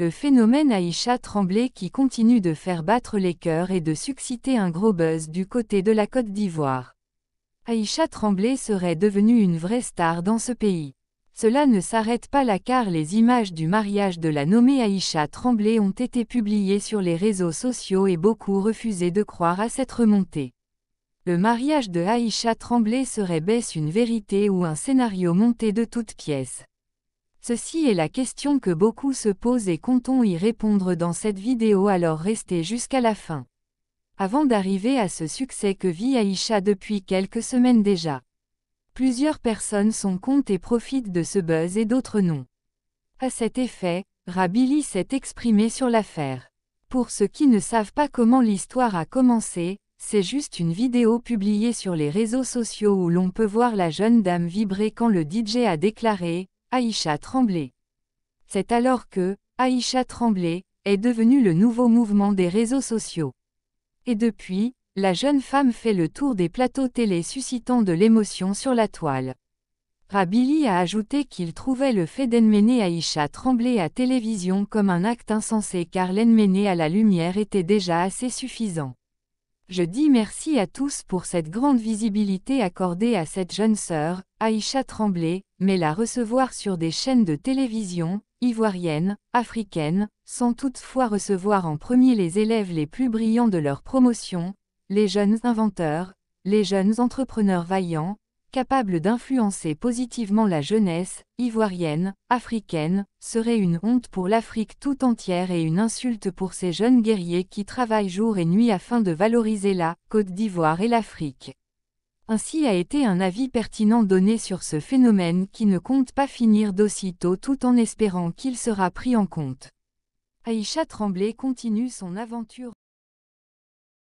le phénomène Aïcha Tremblay qui continue de faire battre les cœurs et de susciter un gros buzz du côté de la Côte d'Ivoire. Aïcha Tremblay serait devenue une vraie star dans ce pays. Cela ne s'arrête pas là car les images du mariage de la nommée Aïcha Tremblay ont été publiées sur les réseaux sociaux et beaucoup refusaient de croire à cette remontée. Le mariage de Aïcha Tremblay serait baisse une vérité ou un scénario monté de toutes pièces. Ceci est la question que beaucoup se posent et comptons y répondre dans cette vidéo alors restez jusqu'à la fin. Avant d'arriver à ce succès que vit Aïcha depuis quelques semaines déjà. Plusieurs personnes sont comptes et profitent de ce buzz et d'autres non. À cet effet, Rabili s'est exprimé sur l'affaire. Pour ceux qui ne savent pas comment l'histoire a commencé, c'est juste une vidéo publiée sur les réseaux sociaux où l'on peut voir la jeune dame vibrer quand le DJ a déclaré Aïcha Tremblay. C'est alors que Aïcha Tremblay est devenue le nouveau mouvement des réseaux sociaux. Et depuis, la jeune femme fait le tour des plateaux télé suscitant de l'émotion sur la toile. Rabili a ajouté qu'il trouvait le fait d'Enmener Aïcha Tremblay à télévision comme un acte insensé car l'Enmener à la lumière était déjà assez suffisant. Je dis merci à tous pour cette grande visibilité accordée à cette jeune sœur, Aïcha Tremblay, mais la recevoir sur des chaînes de télévision, ivoiriennes, africaines, sans toutefois recevoir en premier les élèves les plus brillants de leur promotion, les jeunes inventeurs, les jeunes entrepreneurs vaillants, capable d'influencer positivement la jeunesse, ivoirienne, africaine, serait une honte pour l'Afrique tout entière et une insulte pour ces jeunes guerriers qui travaillent jour et nuit afin de valoriser la Côte d'Ivoire et l'Afrique. Ainsi a été un avis pertinent donné sur ce phénomène qui ne compte pas finir d'aussitôt tout en espérant qu'il sera pris en compte. Aïcha Tremblay continue son aventure.